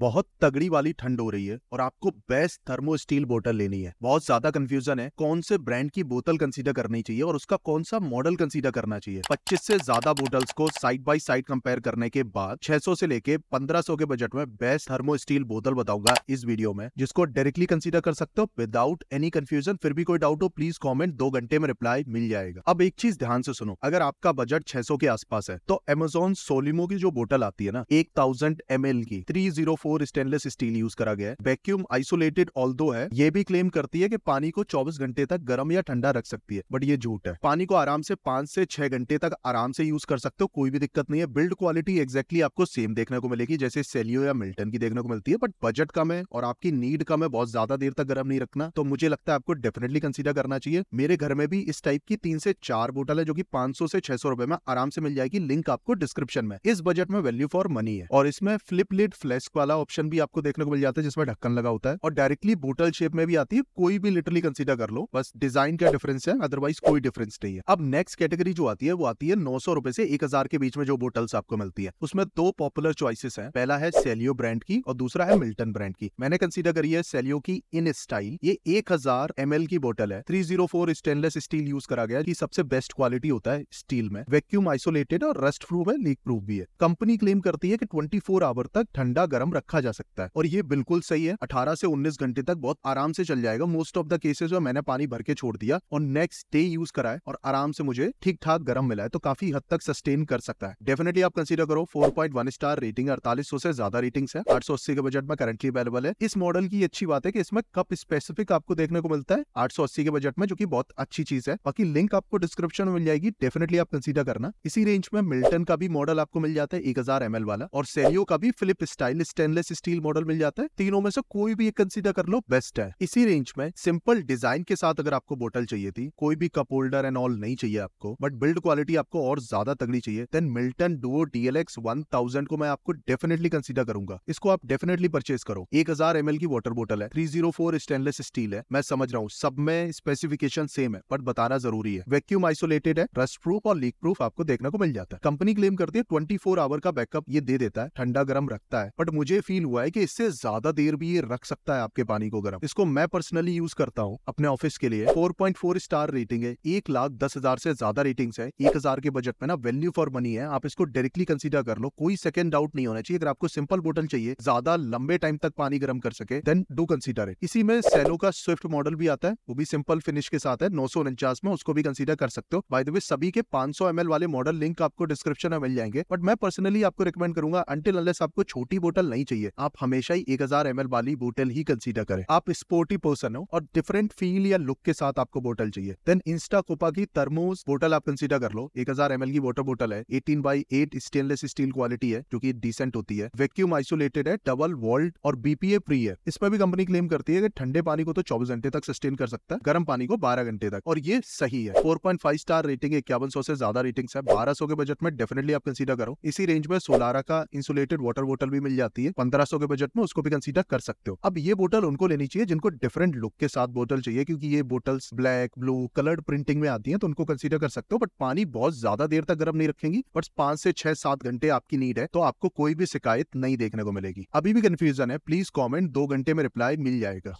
बहुत तगड़ी वाली ठंड हो रही है और आपको बेस्ट थर्मो स्टील बोतल लेनी है बहुत ज्यादा कंफ्यूजन है कौन से ब्रांड की बोतल कंसीडर करनी चाहिए और उसका कौन सा मॉडल कंसीडर करना चाहिए 25 से ज्यादा बोतल्स को साइड बाय साइड कंपेयर करने के बाद 600 से लेके 1500 के बजट में बेस्ट थर्मो स्टील बोतल बताऊंगा इस वीडियो में जिसको डायरेक्टली कंसिडर कर सकते हो विदाउट एनी कंफ्यूजन फिर भी कोई डाउट हो प्लीज कॉमेंट दो घंटे में रिप्लाई मिल जाएगा अब एक चीज ध्यान से सुनो अगर आपका बजट छह के आसपास है तो एमेजोन सोलिमो की जो बोटल आती है ना एक थाउजेंड की three zero four stainless steel use करा गया है वैक्यूम आइसोलेटेड ऑल है ये भी क्लेम करती है कि पानी को चौबीस घंटे तक गर्म या ठंडा रख सकती है बट ये झूठ है पानी को आराम से पांच से छह घंटे तक आराम से यूज कर सकते हो कोई भी दिक्कत नहीं है बिल्ड क्वालिटी एक्जैक्टली आपको सेम देखने को मिलेगी जैसे सेलियो या मिल्टन की देखने को मिलती है बट बजट कम है और आपकी नीड कम है बहुत ज्यादा देर तक गर्म नहीं रखना तो मुझे लगता है आपको डेफिनेटली कंसिडर करना चाहिए मेरे घर में भी इस टाइप की तीन से चार बोटल है जो की पांच से छह रुपए में आराम से मिल जाएगी लिंक आपको डिस्क्रिप्शन में इस बजट में वैल्यू फॉर मनी है और इसमें फ्लिप लिड फ्लैश वाला वाला ऑप्शन भी आपको देखने को मिल जाता है जिसमें ढक्कन लगा होता है और डायरेक्टली बोटल शेप में भी आती है कोई भी लिटरली कंसिडर कर लो बस डिजाइन का डिफरेंस है अदरवाइज कोई डिफरेंस नहीं है अब नेक्स्ट कैटेगरी जो आती है वो आती है नौ सौ से एक के बीच में जो बोटल्स आपको मिलती है उसमें दो पॉपुलर चॉइसिस है पहला है सेलियो ब्रांड की और दूसरा है मिल्टन ब्रांड की मैंने कंसिडर करी है सेलियो की इन स्टाइल ये एक हजार की बोटल है थ्री स्टेनलेस स्टील यूज करा गया की सबसे बेस्ट क्वालिटी होता है स्टील में वैक्यूम आइसोलेटेड और रस्ट प्रूफ है लीक प्रूफ भी है कंपनी क्लेम करती है कि 24 आवर तक ठंडा गर्म रख रखा जा सकता है और ये बिल्कुल सही है अठारह से उन्नीस घंटे तक बहुत आराम से चल जाएगा मोस्ट ऑफ द केसेस में मैंने पानी भर के छोड़ दिया और नेक्स्ट डे यूज कराए और आराम से मुझे ठीक ठाक गर्म मिला है तो काफी हद तक सस्टेन कर सकता है डेफिनेटली आप कंसिडर करो वन स्टार रेटिंग अड़तालीस से ज्यादा रेटिंग है अस्सी के बजट में करंटली अवेलेबल है इस मॉडल की अच्छी बात है कि इसमें कप स्पेसिफिक आपको देखने को मिलता है अस्सी के बजट में जो की बहुत अच्छी चीज है बाकी लिंक आपको डिस्क्रिप्शन में मिल जाएगी डेफिनेटली आप कंसिडर करना इसी रेंज में मिल्टन का भी मॉडल आपको मिल जाता है एक हजार वाला और सेलियो का भी flip style stainless stainless steel model मिल जाता है तीनों में से कोई भी कंसिडर कर लो बेस्ट है इसी रेंज में सिंपल डिजाइन के साथ अगर आपको बोटल चाहिए थी कोई भी कप होल्डर एंड ऑल नहीं चाहिए आपको बट बिल्ड क्वालिटी आपको और ज्यादा तगड़ी चाहिए देन मिल्टन डुओ डीएलएक्स 1000 को मैं आपको डेफिनेटली कंसिडर करूंगा इसको आप डेफिनेटली परचेज करो एक हजार की वॉटर बोटल है 304 स्टेनलेस स्टील है मैं समझ रहा हूँ सब में स्पेसिफिकेशन सेम है बट बताना जरूरी है वैक्यूम आइसोलेटेड है रस्ट प्रूफ और लीक प्रूफ आपको देखने को मिल जाता है कंपनी क्लेम करती है ट्वेंटी आवर का बैकअप ये दे देता है ठंडा गर्म रखता है बट मुझे फील हुआ है कि इससे ज्यादा देर भी ये रख सकता है आपके पानी को गर्म इसको मैं पर्सनली यूज करता हूँ अपने ऑफिस के लिए 4.4 स्टार रेटिंग है एक लाख दस हजार से ज्यादा रेटिंग है एक हजार के बजट में ना वैल्यू फॉर मनी है आप इसको डायरेक्टली कंसिडर कर लो कोई सेकंड डाउट नहीं होना चाहिए अगर आपको सिंपल बोटल चाहिए ज्यादा लंबे टाइम तक पानी गर्म कर सके देन डू कंसिडर इट इसी में सेलो का स्विफ्ट मॉडल भी आता है वो भी सिंपल फिनिश के साथ है नौ में उसको भी कंसिडर कर सकते हो बाय द वे सभी के एम एल वाले मॉडल लिंक आपको डिस्क्रिप्शन में मिल जाएंगे बट मैं पर्सनली आपको रिकमेंड करूंगा अंटिल अनलेस आपको छोटी बोटल नहीं चाहिए चाहिए आप हमेशा ही एक हजार एम वाली बोटल ही कंसीडर करें आप स्पोर्टी पर्सन हो और डिफरेंट फील या लुक के साथ आपको बोटल चाहिए देन इंस्टा कोपा की थर्मोस बोटल आप कंसीडर कर लो एक हजार की वोटर बोटल है eighteen by eight stainless steel quality है जो की डिसेंट होती है वैक्यूम आइसोलेटेड है डबल वॉल्ट और बीपीए फ्री है इसमें भी कंपनी क्लेम करती है कि ठंडे पानी को तो चौबीस घंटे तक सस्टेन कर सकता है गर्म पानी को बारह घंटे तक और ये सही है फोर स्टार रेटिंग इक्यावन सौ से ज्यादा रेटिंग है बारह के बजट में डेफिनेटली आप कंसिडर करो इसी रेंज में सोलारा का इंसुलेटेड वाटर बोटल भी मिल जाती है पंद्रह के बजट में उसको भी कंसीडर कर सकते हो अब ये बोटल उनको लेनी चाहिए जिनको डिफरेंट लुक के साथ बोटल चाहिए क्योंकि ये bottles black blue coloured printing में आती है तो उनको कंसिडर कर सकते हो बट पानी बहुत ज्यादा देर तक गर्म नहीं रखेंगी बट पांच से छह सात घंटे आपकी नीड है तो आपको कोई भी शिकायत नहीं देखने को मिलेगी अभी भी कंफ्यूजन है प्लीज कॉमेंट दो घंटे में रिप्लाई मिल जाएगा